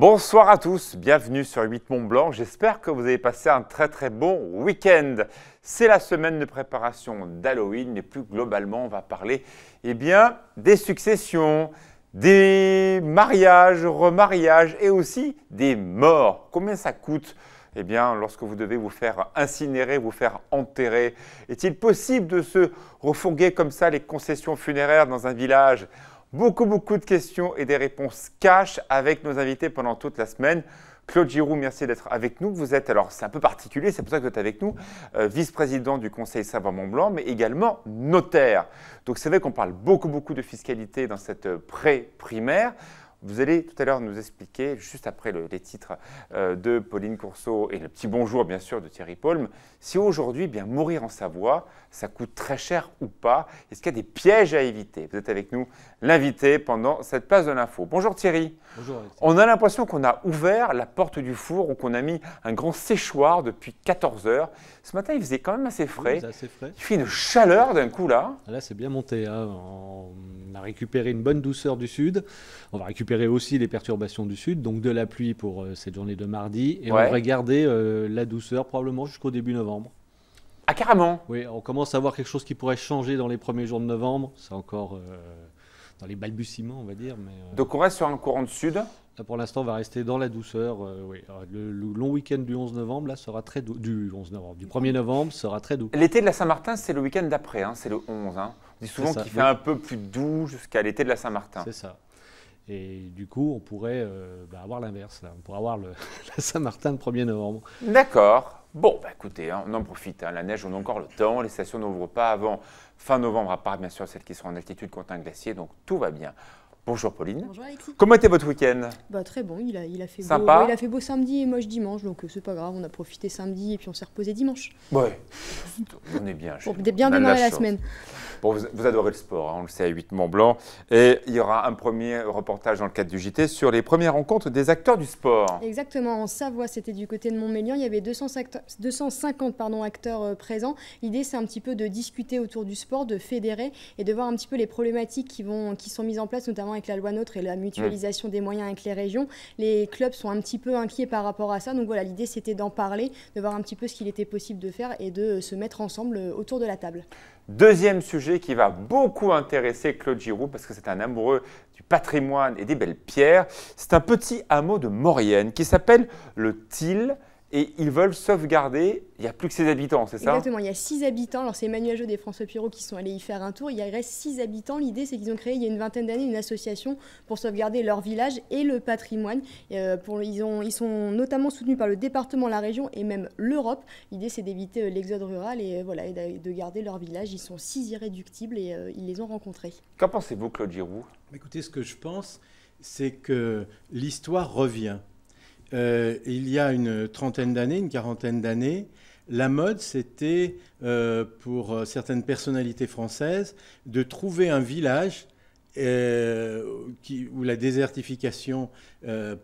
Bonsoir à tous, bienvenue sur 8 Mont Blanc. J'espère que vous avez passé un très très bon week-end. C'est la semaine de préparation d'Halloween mais plus globalement, on va parler eh bien, des successions, des mariages, remariages et aussi des morts. Combien ça coûte eh bien, lorsque vous devez vous faire incinérer, vous faire enterrer, est-il possible de se refourguer comme ça les concessions funéraires dans un village Beaucoup, beaucoup de questions et des réponses cash avec nos invités pendant toute la semaine. Claude Giroux, merci d'être avec nous. Vous êtes, alors c'est un peu particulier, c'est pour ça que vous êtes avec nous, euh, vice-président du Conseil Savoie-Mont-Blanc, mais également notaire. Donc c'est vrai qu'on parle beaucoup, beaucoup de fiscalité dans cette euh, pré-primaire. Vous allez tout à l'heure nous expliquer, juste après les titres euh, de Pauline Courceau et le petit bonjour bien sûr de Thierry Paulme, si aujourd'hui, eh bien mourir en Savoie, ça coûte très cher ou pas Est-ce qu'il y a des pièges à éviter Vous êtes avec nous, l'invité, pendant cette place de l'info. Bonjour Thierry. Bonjour. On a l'impression qu'on a ouvert la porte du four ou qu'on a mis un grand séchoir depuis 14 heures. Ce matin, il faisait quand même assez frais. assez frais. Il fait une chaleur d'un coup là. Ah, là, c'est bien monté. Hein. On a récupéré une bonne douceur du sud. On va récupérer aussi les perturbations du sud, donc de la pluie pour euh, cette journée de mardi. Et on va garder euh, la douceur probablement jusqu'au début novembre. Ah, carrément Oui, on commence à voir quelque chose qui pourrait changer dans les premiers jours de novembre. C'est encore euh, dans les balbutiements, on va dire. Mais, euh, Donc on reste sur un courant de sud Pour l'instant, on va rester dans la douceur. Euh, oui. le, long week-end du 11 novembre, là, sera très doux. Du 11 novembre, du 1er novembre, sera très doux. L'été de la Saint-Martin, c'est le week-end d'après, hein, c'est le 11. Hein. On dit souvent qu'il fait un peu plus doux jusqu'à l'été de la Saint-Martin. C'est ça. Et du coup, on pourrait bah, avoir l'inverse. On pourrait avoir le, la Saint-Martin le 1er novembre. D'accord. Bon, bah, écoutez, hein, on en profite. Hein. la neige, on a encore le temps. Les stations n'ouvrent pas avant fin novembre, à part bien sûr celles qui sont en altitude contre un glacier. Donc tout va bien. Bonjour Pauline. Bonjour Alexis. Comment était votre week-end bah, Très bon, il a, fait beau. Il a fait beau samedi et moche dimanche, donc euh, c'est pas grave, on a profité samedi et puis on s'est reposé dimanche. Ouais, on est bien. on est bien démarré la semaine vous, adorez le sport, hein, on le sait à 8 Mont Blanc. Et il y aura un premier reportage dans le cadre du JT sur les premières rencontres des acteurs du sport. Exactement, en Savoie, c'était du côté de Montmélian. Il y avait 250 pardon, acteurs euh, présents. L'idée, c'est un petit peu de discuter autour du sport, de fédérer et de voir un petit peu les problématiques qui, vont, qui sont mises en place, notamment avec la loi NOTRe et la mutualisation mmh. des moyens avec les régions. Les clubs sont un petit peu inquiets par rapport à ça. Donc voilà, l'idée, c'était d'en parler, de voir un petit peu ce qu'il était possible de faire et de se mettre ensemble euh, autour de la table. Deuxième sujet qui va beaucoup intéresser Claude Giroux parce que c'est un amoureux du patrimoine et des belles pierres, c'est un petit hameau de Maurienne qui s'appelle le Til et ils veulent sauvegarder, il n'y a plus que ses habitants, c'est ça Exactement, il y a six habitants. Alors, c'est Emmanuel Jeud et François Pirot qui sont allés y faire un tour. Il y reste six habitants. L'idée, c'est qu'ils ont créé il y a une vingtaine d'années une association pour sauvegarder leur village et le patrimoine. Euh, pour, ils, ont, ils, sont notamment soutenus par le département, la région et même l'Europe. L'idée, c'est d'éviter euh, l'exode rural et, euh, voilà, de garder leur village. Ils sont six irréductibles et ils les ont rencontrés. Qu'en pensez-vous, Claude Giroux Écoutez, ce que je pense, c'est que l'histoire revient. Euh, il y a une trentaine d'années, une quarantaine d'années, la mode, c'était euh, pour euh, certaines personnalités françaises de trouver un village où la désertification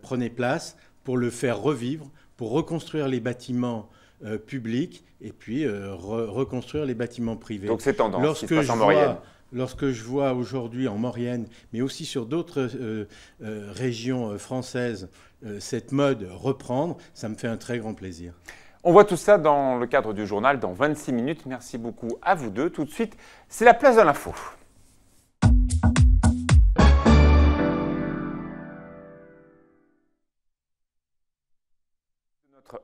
prenait place pour le faire revivre, pour reconstruire les bâtiments publics et puis reconstruire les bâtiments privés. Donc c'est tendance. Lorsque qui se passe en vois, lorsque je vois aujourd'hui en Maurienne, mais aussi sur d'autres euh, euh, régions euh, françaises, cette mode reprendre, ça me fait un très grand plaisir. On voit tout ça dans le cadre du journal dans 26 minutes. Merci beaucoup à vous deux. Tout de suite, c'est la place de l'info.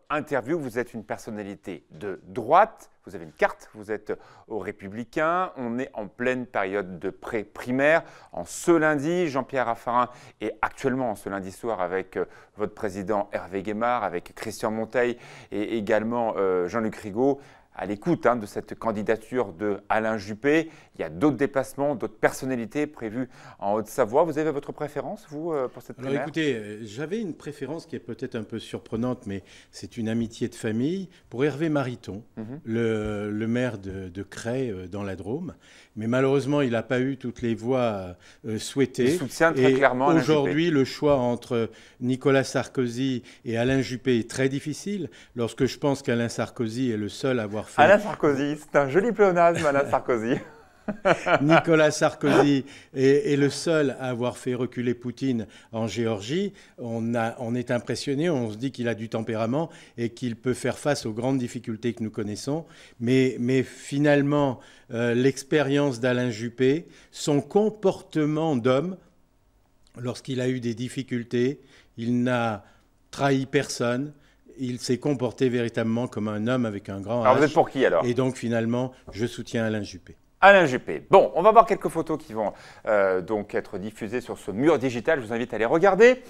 interview, vous êtes une personnalité de droite, vous avez une carte, vous êtes au Républicain. on est en pleine période de pré-primaire. En ce lundi, Jean-Pierre Raffarin est actuellement en ce lundi soir avec euh, votre président Hervé Guémard, avec Christian Monteil et également euh, Jean-Luc Rigaud à l'écoute hein, de cette candidature de Alain Juppé. Il y a d'autres déplacements, d'autres personnalités prévues en Haute-Savoie. Vous avez votre préférence, vous, euh, pour cette Alors écoutez, euh, j'avais une préférence qui est peut-être un peu surprenante, mais c'est une amitié de famille, pour Hervé Mariton, mhm. le, maire de, de, euh, dans la Drôme. Mais malheureusement, il n'a pas eu toutes les voix souhaitées. Il soutient très et clairement Aujourd'hui, le choix entre Nicolas Sarkozy et Alain Juppé est très difficile, lorsque je pense qu'Alain Sarkozy est le seul à avoir Alain Sarkozy, c'est un joli pléonasme, Alain Sarkozy. Nicolas Sarkozy est, le seul à avoir fait reculer Poutine en Géorgie. On, est impressionné, on se dit qu'il a du tempérament et qu'il peut faire face aux grandes difficultés que nous connaissons. Mais, finalement, euh, l'expérience d'Alain Juppé, son comportement d'homme, lorsqu'il a eu des difficultés, il n'a trahi personne, il s'est comporté véritablement comme un homme avec un grand. Alors vous êtes pour qui alors Et donc finalement, je soutiens Alain Juppé. Alain Juppé. Bon, on va voir quelques photos qui vont euh, donc être diffusées sur ce mur digital. Je vous invite à les regarder.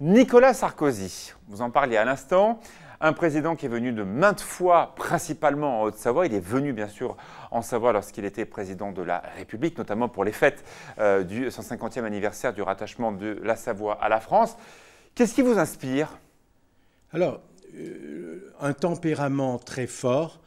Nicolas Sarkozy, vous en parliez à l'instant, un président qui est venu de maintes fois, principalement en Haute-Savoie. Il est venu bien sûr en Savoie lorsqu'il était président de la République, notamment pour les fêtes euh, du 150e anniversaire du rattachement de la Savoie à la France. Qu'est-ce qui vous inspire Alors, euh, un tempérament très fort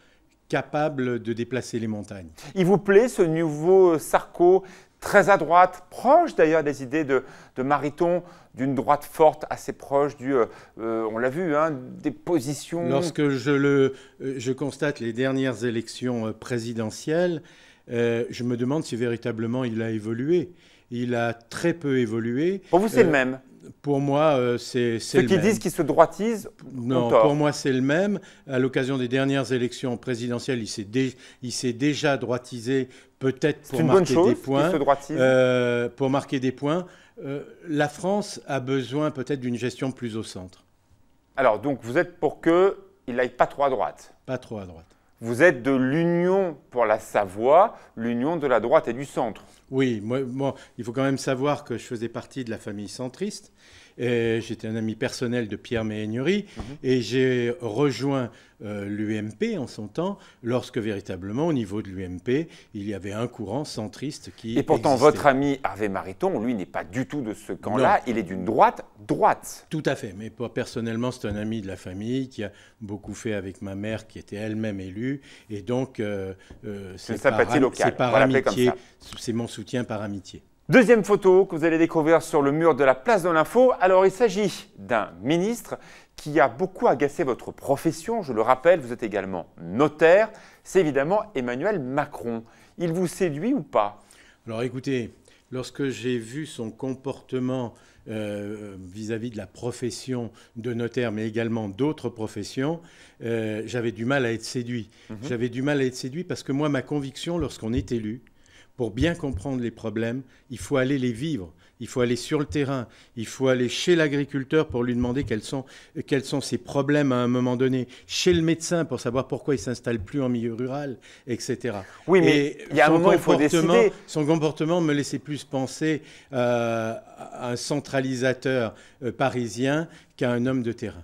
capable de déplacer les montagnes. Il vous plaît ce nouveau Sarko très à droite, proche d'ailleurs des idées de, Mariton, d'une droite forte assez proche du, euh, euh, on l'a vu, hein, des positions. Lorsque je, le, je constate les dernières élections présidentielles, je me demande si véritablement il a évolué. Il a très peu évolué. Pour vous, c'est le même pour moi, le euh, c'est Ceux qui disent qu'ils se droitisent Non, pour moi, c'est le même. À l'occasion des dernières élections présidentielles, il s'est déjà droitisé, peut-être pour, marquer des points. Euh, pour marquer des points. Euh, la France a besoin peut-être d'une gestion plus au centre. Alors, donc, vous êtes pour qu'il n'aille pas trop à droite Pas trop à droite. Vous êtes de l'union pour la Savoie, l'union de la droite et du centre oui, moi, il faut quand même savoir que je faisais partie de la famille centriste. J'étais un ami personnel de Pierre Méhaignerie mhm. et j'ai rejoint euh, l'UMP en son temps, lorsque véritablement, au niveau de l'UMP, il y avait un courant centriste qui. Et pourtant, votre ami Hervé Mariton, lui, n'est pas du tout de ce camp-là, il est d'une droite droite. Tout à fait, mais personnellement, c'est un ami de la famille qui a beaucoup fait avec ma mère, qui était elle-même élue, et donc euh, euh, c'est par amitié, c'est mon soutien par amitié. Deuxième photo que vous allez découvrir sur le mur de la place de l'info. Alors, il s'agit d'un ministre qui a beaucoup agacé votre profession. Je le rappelle, vous êtes également notaire. C'est évidemment Emmanuel Macron. Il vous séduit ou pas Alors, écoutez, lorsque j'ai vu son comportement euh, vis-à-vis de la profession de notaire, mais également d'autres professions, euh, j'avais du mal à être séduit. Mhm. J'avais du mal à être séduit parce que moi, ma conviction, lorsqu'on est élu, pour bien comprendre les problèmes, il faut aller les vivre, il faut aller sur le terrain, il faut aller chez l'agriculteur pour lui demander quels sont, ses problèmes à un moment donné, chez le médecin pour savoir pourquoi il s'installe plus en milieu rural, etc. Oui, mais il y il faut Son comportement me laissait plus penser euh, à un centralisateur euh, parisien qu'à un homme de terrain.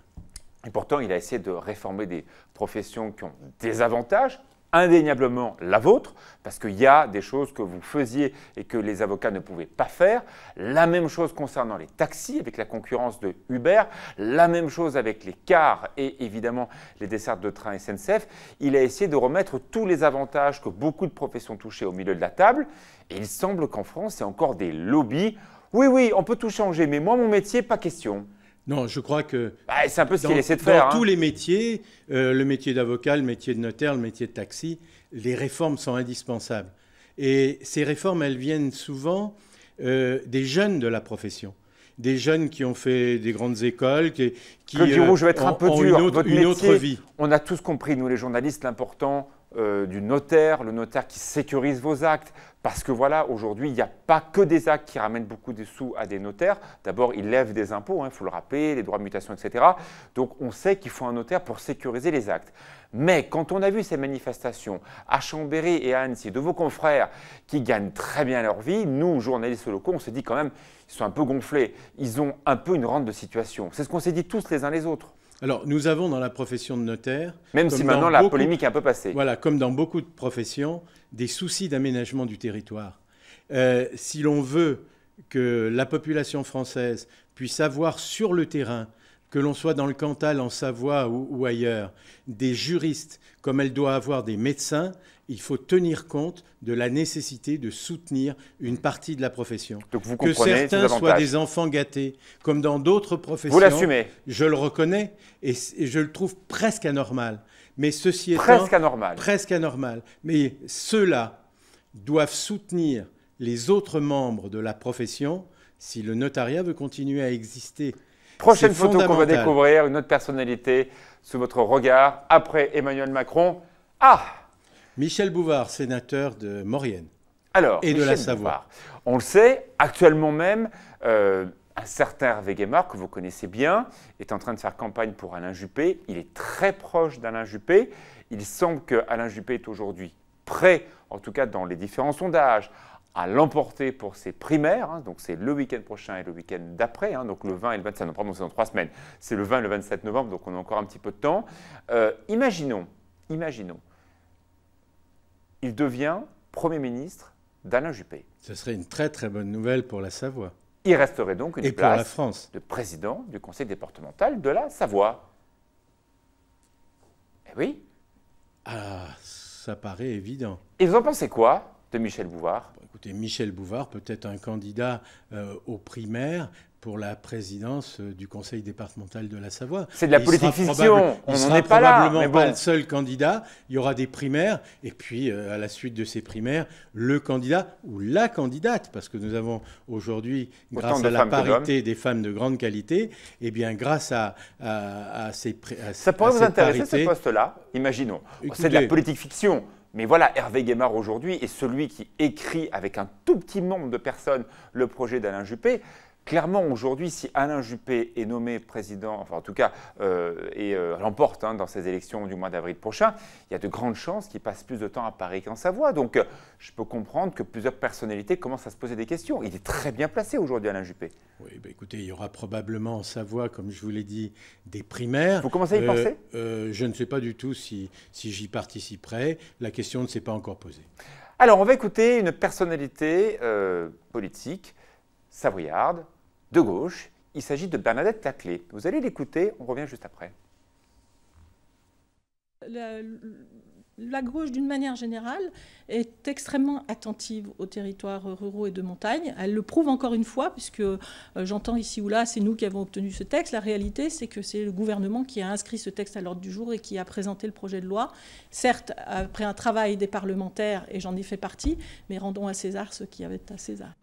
Et pourtant, il a essayé de réformer des professions qui ont des avantages, indéniablement la vôtre, parce qu'il y a des choses que vous faisiez et que les avocats ne pouvaient pas faire. La même chose concernant les taxis avec la concurrence de Uber, la même chose avec les cars et évidemment les dessertes de train SNCF. Il a essayé de remettre tous les avantages que beaucoup de professions touchaient au milieu de la table. Et il semble qu'en France, il y a encore des lobbies. Oui, oui, on peut tout changer, mais moi, mon métier, pas question. Non, je crois que. Bah, c'est un peu Dans hein. tous les métiers, euh, le métier d'avocat, le métier de notaire, le métier de taxi, les réformes sont indispensables. Et ces réformes, elles viennent souvent euh, des jeunes de la profession des jeunes qui ont fait des grandes écoles, qui, qui être euh, un peu dur. Votre une autre vie. On a tous compris, nous les journalistes, l'important euh, du notaire, le notaire qui sécurise vos actes, parce que voilà, aujourd'hui, il n'y a pas que des actes qui ramènent beaucoup de sous à des notaires. D'abord, ils lèvent des impôts, hein, il faut le rappeler, les droits de mutation, etc. Donc, on sait qu'il faut un notaire pour sécuriser les actes. Mais quand on a vu ces manifestations à Chambéry et à Annecy de vos confrères qui gagnent très bien leur vie, nous, journalistes locaux, on se dit quand même, ils sont un peu gonflés, ils ont un peu une rente de situation. C'est ce qu'on s'est dit tous les uns les autres. Alors, nous avons dans la profession de notaire. Même si maintenant la polémique est un peu passée. Voilà, comme dans beaucoup de professions, des soucis d'aménagement du territoire. Euh, si l'on veut que la population française puisse avoir sur le terrain que l'on soit dans le Cantal, en Savoie ou, ailleurs, des juristes, comme elle doit avoir des médecins, il faut tenir compte de la nécessité de soutenir une partie de la profession. que certains soient des enfants gâtés, comme dans d'autres professions, vous je le reconnais et, je le trouve presque anormal. Mais ceci est Presque anormal. Presque anormal. Mais ceux-là doivent soutenir les autres membres de la profession si le notariat veut continuer à exister Prochaine photo qu'on va découvrir, une autre personnalité sous votre regard, après Emmanuel Macron. Ah Michel Bouvard, sénateur de Maurienne. Alors, et de la Savoie. On le sait, actuellement même, euh, un certain Hervé que vous connaissez bien, est en train de faire campagne pour Alain Juppé. Il est très proche d'Alain Juppé. Il semble que Alain Juppé est aujourd'hui prêt, en tout cas dans les différents sondages, à l'emporter pour ses primaires. Hein. donc c'est le week-end prochain et le week-end d'après. Hein. donc le 20 et le 27, non, c'est dans trois semaines. C'est le 20 et le 27 novembre, donc on a encore un petit peu de temps. Euh, imaginons, imaginons, il devient Premier ministre d'Alain Juppé. Ce serait une très très bonne nouvelle pour la Savoie. Il resterait donc une place de président du conseil départemental de la Savoie. Eh oui. Ah, ça paraît évident. Et vous en pensez quoi de Michel Bouvard Écoutez, Michel Bouvard peut être un candidat euh, aux primaires pour la présidence euh, du Conseil départemental de la Savoie. C'est de la politique fiction. On n'en est pas là. probablement pas le seul candidat. Il y aura des primaires. Et puis, euh, à la suite de ces primaires, le candidat ou la candidate, parce que nous avons aujourd'hui, grâce à la parité des femmes de grande qualité, et eh bien, grâce à, ces... Ça pourrait vous intéresser, ce poste-là Imaginons. C'est de la politique fiction. Mais voilà, Hervé Guémard aujourd'hui est celui qui écrit avec un tout petit nombre de personnes le projet d'Alain Juppé. Clairement, aujourd'hui, si Alain Juppé est nommé président, enfin en tout cas, euh, et euh, l'emporte hein, dans ses élections du mois d'avril prochain, il y a de grandes chances qu'il passe plus de temps à Paris qu'en Savoie. Donc euh, je peux comprendre que plusieurs personnalités commencent à se poser des questions. Il est très bien placé aujourd'hui, Alain Juppé. Oui, ben, écoutez, il y aura probablement en Savoie, comme je vous l'ai dit, des primaires. Vous commencez à y penser Je ne sais pas du tout si, si j'y participerai. La question ne s'est pas encore posée. Alors, on va écouter une personnalité politique, savoyarde, de gauche. Il s'agit de Bernadette Laclé. Vous allez l'écouter, on revient juste après. La, gauche, d'une manière générale, est extrêmement attentive aux territoires ruraux et de montagne. Elle le prouve encore une fois, puisque euh, j'entends ici ou là, c'est nous qui avons obtenu ce texte. La réalité, c'est que c'est le gouvernement qui a inscrit ce texte à l'ordre du jour et qui a présenté le projet de loi. Certes, après un travail des parlementaires, et j'en ai fait partie, mais rendons à César ce qui avait à César.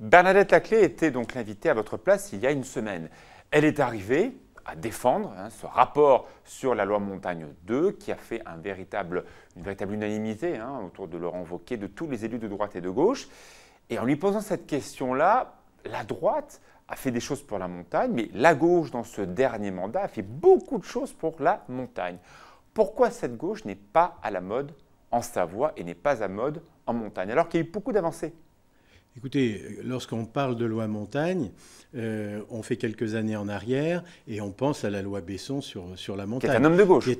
Bernadette Laclé était donc l'invitée à votre place il y a une semaine. Elle est arrivée à défendre hein, ce rapport sur la loi Montagne 2 qui a fait un véritable, une véritable unanimité hein, autour de Laurent Wauquiez, de tous les élus de droite et de gauche. Et en lui posant cette question-là, la droite a fait des choses pour la montagne, mais la gauche, dans ce dernier mandat, a fait beaucoup de choses pour la montagne. Pourquoi cette gauche n'est pas à la mode en Savoie et n'est pas à mode en montagne, alors qu'il y a eu beaucoup d'avancées Écoutez, lorsqu'on parle de loi montagne, euh, on fait quelques années en arrière et on pense à la loi Besson sur, la montagne. Qui homme de Qui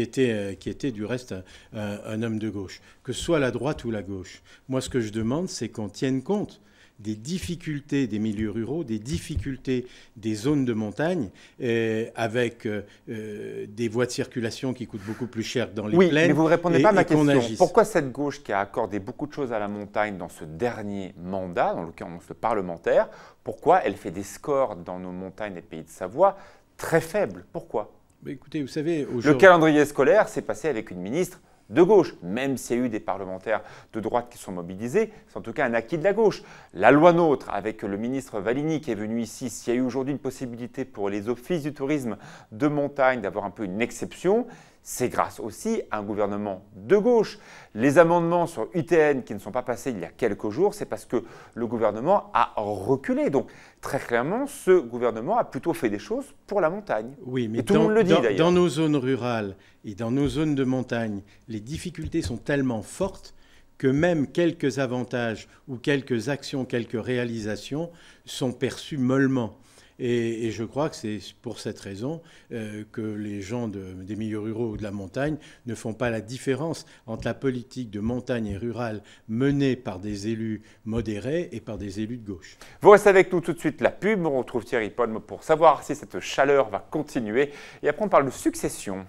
était, euh, Qui était, du reste un, un, homme de gauche. Que ce soit la droite ou la gauche. Moi, ce que je demande, c'est qu'on tienne compte des difficultés des milieux ruraux, des difficultés des zones de montagne, euh, avec euh, euh, des voies de circulation qui coûtent beaucoup plus cher dans les oui, Mais vous ne répondez pas à ma question. Pourquoi cette gauche qui a accordé beaucoup de choses à la montagne dans ce dernier mandat, dans l'occurrence le parlementaire, pourquoi elle fait des scores dans nos montagnes et pays de Savoie très faibles Pourquoi écoutez, vous savez, le calendrier scolaire s'est passé avec une ministre de gauche, même s'il y a eu des parlementaires de droite qui sont mobilisés, c'est en tout cas un acquis de la gauche. La loi NOTRe, avec le ministre Valigny qui est venu ici, s'il y a eu aujourd'hui une possibilité pour les offices du tourisme de montagne d'avoir un peu une exception, c'est grâce aussi à un gouvernement de gauche. Les amendements sur UTN qui ne sont pas passés il y a quelques jours, c'est parce que le gouvernement a reculé. Donc très clairement, ce gouvernement a plutôt fait des choses pour la montagne. Oui, mais dans, dit, dans, nos zones rurales et dans nos zones de montagne, les difficultés sont tellement fortes que même quelques avantages ou quelques actions, quelques réalisations sont perçues mollement. Et, je crois que c'est pour cette raison euh, que les gens des milieux ruraux ou de la montagne ne font pas la différence entre la politique de montagne et rurale menée par des élus modérés et par des élus de gauche. Vous restez avec nous tout de suite la pub. On retrouve Thierry Paul pour savoir si cette chaleur va continuer. Et après, on parle de succession.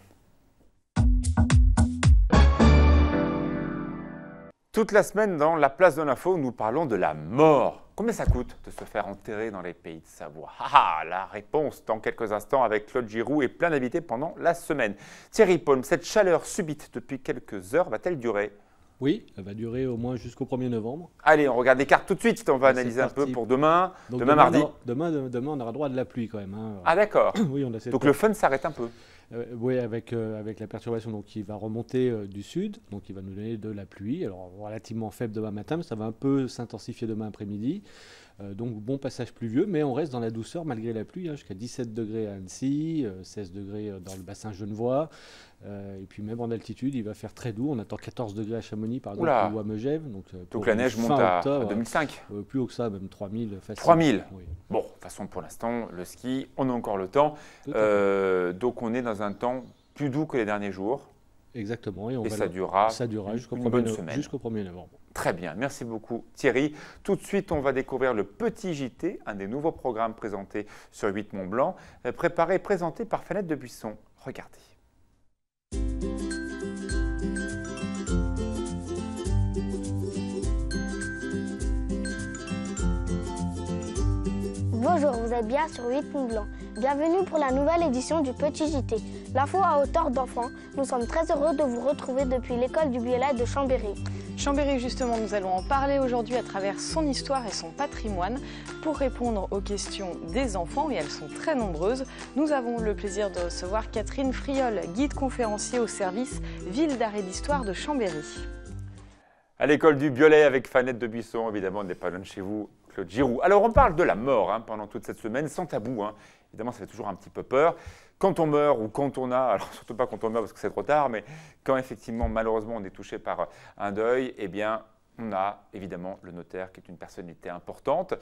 Toute la semaine, dans la place de l'info, nous parlons de la mort. Combien ça coûte de se faire enterrer dans les pays de Savoie Ah, ah la réponse dans quelques instants avec Claude Giroux et plein d'invités pendant la semaine. Thierry Paul, cette chaleur subite depuis quelques heures va-t-elle durer oui, elle va durer au moins jusqu'au 1er novembre. Allez, on regarde les cartes tout de suite. On va analyser un peu pour demain, demain, mardi. Demain, demain, on aura droit de la pluie quand même. Hein. Ah d'accord. oui, Donc le fun s'arrête un peu. Euh, oui, avec, euh, avec la perturbation donc, qui va remonter euh, du sud, donc il va nous donner de la pluie, alors relativement faible demain matin, mais ça va un peu s'intensifier demain après-midi. Euh, donc bon passage pluvieux, mais on reste dans la douceur malgré la pluie, hein, jusqu'à 17 degrés à Annecy, 16 euh, degrés euh, dans le bassin genevois. et puis même en altitude, il va faire très doux. On attend 14 degrés à Chamonix, par exemple, ou à Megève. Donc, donc la neige monte à, 2005. plus haut que ça, même 3000 facilement. 3000 Bon, de toute façon, pour l'instant, le ski, on a encore le temps. donc on est dans un temps plus doux que les derniers jours. Exactement. Et, ça, durera ça jusqu'au 1er novembre. Très bien, merci beaucoup Thierry. Tout de suite, on va découvrir le Petit JT, un des nouveaux programmes présentés sur 8 Mont Blanc, euh, préparé et présenté par Fanette de Buisson. Regardez. Bonjour, vous êtes bien sur 8 Mont Blanc. Bienvenue pour la nouvelle édition du Petit JT. L'info à hauteur d'enfants. Nous sommes très heureux de vous retrouver depuis l'école du Biela de Chambéry. Chambéry, justement, nous allons en parler aujourd'hui à travers son histoire et son patrimoine. Pour répondre aux questions des enfants, et elles sont très nombreuses, nous avons le plaisir de recevoir Catherine Friol, guide conférencier au service Ville d'Arrêt et d'histoire de Chambéry. À l'école du Biolay avec Fanette de Buisson, évidemment, on n'est pas loin de chez vous, Claude Giroud. Alors on parle de la mort hein, pendant toute cette semaine, sans tabou. Hein. Évidemment, ça fait toujours un petit peu peur. Quand on meurt ou quand on a, alors surtout pas quand on meurt parce que c'est trop tard, mais quand effectivement, malheureusement, on est touché par euh, un deuil, eh bien, on a évidemment le notaire qui est une personnalité importante.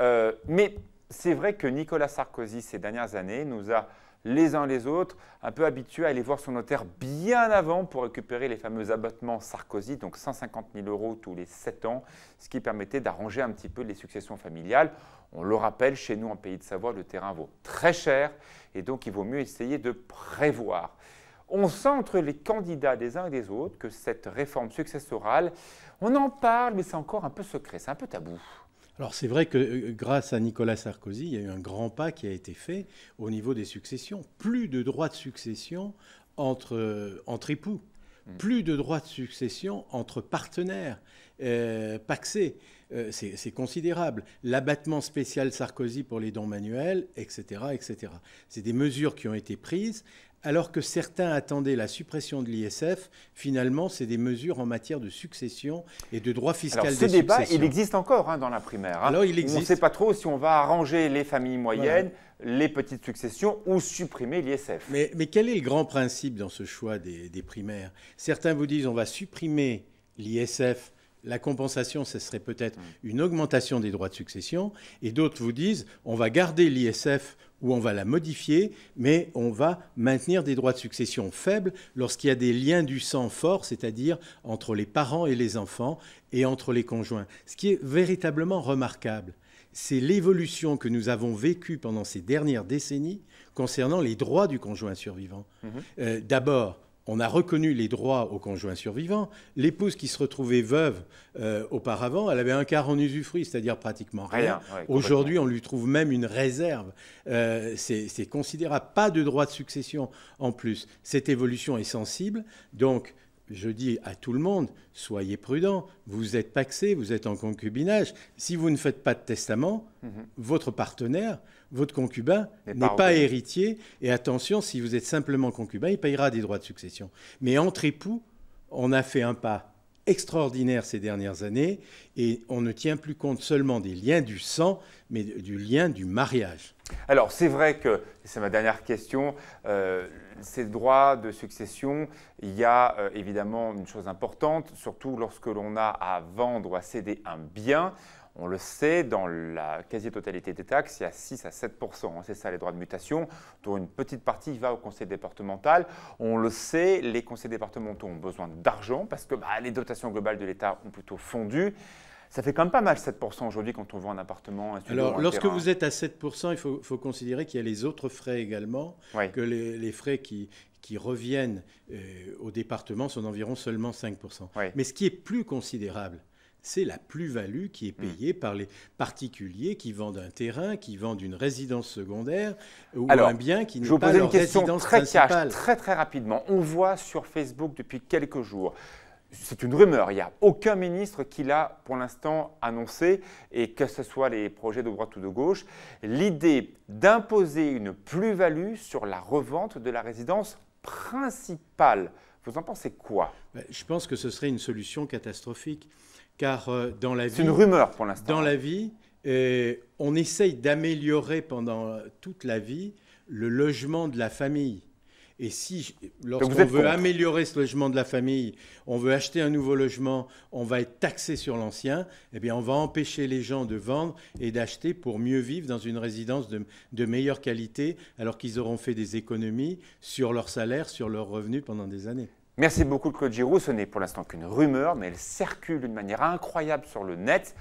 Euh, mais c'est vrai que Nicolas Sarkozy, ces dernières années, nous a les uns les autres, un peu habitués à aller voir son notaire bien avant pour récupérer les fameux abattements Sarkozy, donc 150 000 euros tous les 7 ans, ce qui permettait d'arranger un petit peu les successions familiales. On le rappelle, chez nous en Pays de Savoie, le terrain vaut très cher et donc il vaut mieux essayer de prévoir. On sent entre les candidats des uns et des autres que cette réforme successorale, on en parle, mais c'est encore un peu secret, c'est un peu tabou. Alors c'est vrai que euh, grâce à Nicolas Sarkozy, il y a eu un grand pas qui a été fait au niveau des successions. Plus de droits de succession entre, euh, époux, mm. plus de droits de succession entre partenaires euh, paxés. Euh, c'est considérable. L'abattement spécial Sarkozy pour les dons manuels, etc. etc. C'est des mesures qui ont été prises alors que certains attendaient la suppression de l'ISF, finalement, c'est des mesures en matière de succession et de droit fiscal Alors, ce débat, il existe encore hein, dans la primaire. Hein. Alors, il existe. On ne sait pas trop si on va arranger les familles moyennes, les petites successions ou supprimer l'ISF. Mais, quel est le grand principe dans ce choix des primaires Certains vous disent on va supprimer l'ISF la compensation, ce serait peut-être une augmentation des droits de succession, et d'autres vous disent, on va garder l'ISF ou on va la modifier, mais on va maintenir des droits de succession faibles lorsqu'il y a des liens du sang forts, c'est-à-dire entre les parents et les enfants et entre les conjoints. Ce qui est véritablement remarquable, c'est l'évolution que nous avons vécue pendant ces dernières décennies concernant les droits du conjoint survivant. Mmh euh, d'abord, on a reconnu les droits aux conjoints survivants. L'épouse qui se retrouvait veuve euh, auparavant, elle avait un quart en usufruit, c'est-à-dire pratiquement rien. Aujourd'hui, on lui trouve même une réserve. Euh, c'est considérable. Pas de droit de succession en plus. Cette évolution est sensible. Donc, je dis à tout le monde, soyez prudent, vous êtes paxé, vous êtes en concubinage. Si vous ne faites pas de testament, mm-hmm. votre partenaire votre concubin n'est pas héritier. Et attention, si vous êtes simplement concubin, il payera des droits de succession. Mais entre époux, on a fait un pas extraordinaire ces dernières années et on ne tient plus compte seulement des liens du sang, mais du lien du mariage. Alors c'est vrai que, c'est ma dernière question, euh, ces droits de succession, il y a euh, évidemment une chose importante, surtout lorsque l'on a à vendre ou à céder un bien. On le sait, dans la quasi-totalité des taxes, il y a 6 à 7 hein, c'est ça les droits de mutation, dont une petite partie va au conseil départemental. On le sait, les conseils départementaux ont besoin d'argent parce que bah, les dotations globales de l'État ont plutôt fondu. Ça fait quand même pas mal 7% aujourd'hui quand on vend un appartement. Alors, lorsque vous êtes à 7%, il faut, considérer qu'il y a les autres frais également, que les, frais qui, qui reviennent euh, au département sont d'environ seulement 5%. Mais ce qui est plus considérable, c'est la plus-value qui est mm. payée par les particuliers qui vendent un terrain, qui vendent une résidence secondaire ou un bien qui n'est pas leur résidence principale. Je une question très très rapidement. On voit sur Facebook depuis quelques jours c'est une rumeur. Il n'y a aucun ministre qui l'a pour l'instant annoncé, et que ce soit les projets de droite ou de gauche, l'idée d'imposer une plus-value sur la revente de la résidence principale. Vous en pensez quoi ben, Je pense que ce serait une solution catastrophique, car euh, dans la vie... une rumeur Dans la vie, on essaye d'améliorer pendant euh, toute la vie le logement de la famille. Et si, lorsqu'on veut améliorer ce logement de la famille, on veut acheter un nouveau logement, on va être taxé sur l'ancien, eh bien, on va empêcher les gens de vendre et d'acheter pour mieux vivre dans une résidence de, meilleure qualité, alors qu'ils auront fait des économies sur leur salaire, sur leur revenu pendant des années. Merci beaucoup, Claude Giroux. Ce n'est pour l'instant qu'une rumeur, mais elle circule d'une manière incroyable sur le net.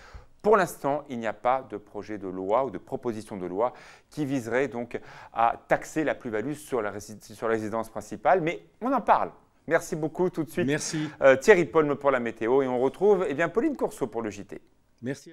Pour l'instant, il n'y a pas de projet de loi ou de proposition de loi qui viserait donc à taxer la plus-value sur, la résidence principale, mais on en parle. Merci beaucoup tout de suite. Merci. Euh, Thierry Polme pour la météo et on retrouve eh bien, Pauline Courceau pour le JT. Merci